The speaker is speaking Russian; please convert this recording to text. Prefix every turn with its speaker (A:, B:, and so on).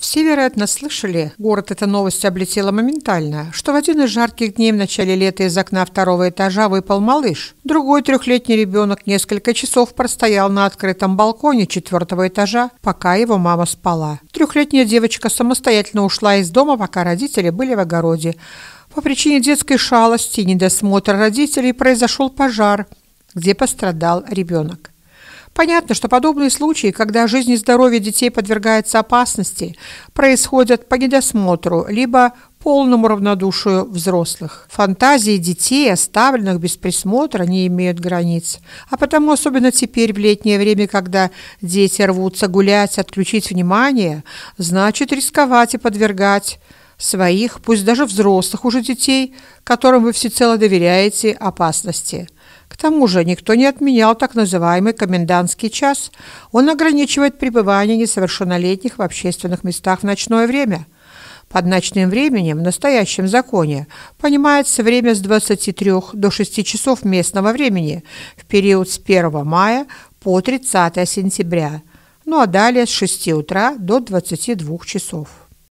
A: Все, вероятно, слышали, город эта новость облетела моментально, что в один из жарких дней в начале лета из окна второго этажа выпал малыш. Другой трехлетний ребенок несколько часов простоял на открытом балконе четвертого этажа, пока его мама спала. Трехлетняя девочка самостоятельно ушла из дома, пока родители были в огороде. По причине детской шалости и недосмотра родителей произошел пожар, где пострадал ребенок. Понятно, что подобные случаи, когда жизнь и здоровье детей подвергаются опасности, происходят по недосмотру, либо полному равнодушию взрослых. Фантазии детей, оставленных без присмотра, не имеют границ. А потому, особенно теперь, в летнее время, когда дети рвутся гулять, отключить внимание, значит рисковать и подвергать своих, пусть даже взрослых уже детей, которым вы всецело доверяете, опасности – к тому же никто не отменял так называемый комендантский час. Он ограничивает пребывание несовершеннолетних в общественных местах в ночное время. Под ночным временем в настоящем законе понимается время с 23 до 6 часов местного времени в период с 1 мая по 30 сентября, ну а далее с 6 утра до 22 часов.